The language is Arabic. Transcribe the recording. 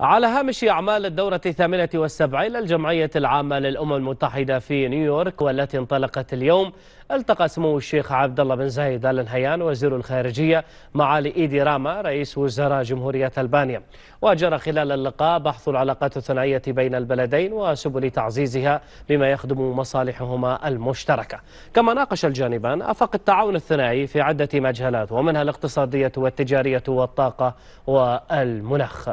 على هامش أعمال الدورة الثامنة والسبعين للجمعية العامة للأمم المتحدة في نيويورك والتي انطلقت اليوم التقى سمو الشيخ عبد الله بن زايد آل نهيان وزير الخارجية معالي إيدي راما رئيس وزراء جمهورية ألبانيا وجرى خلال اللقاء بحث العلاقات الثنائية بين البلدين وسبل تعزيزها بما يخدم مصالحهما المشتركة كما ناقش الجانبان أفق التعاون الثنائي في عدة مجالات ومنها الاقتصادية والتجارية والطاقة والمناخ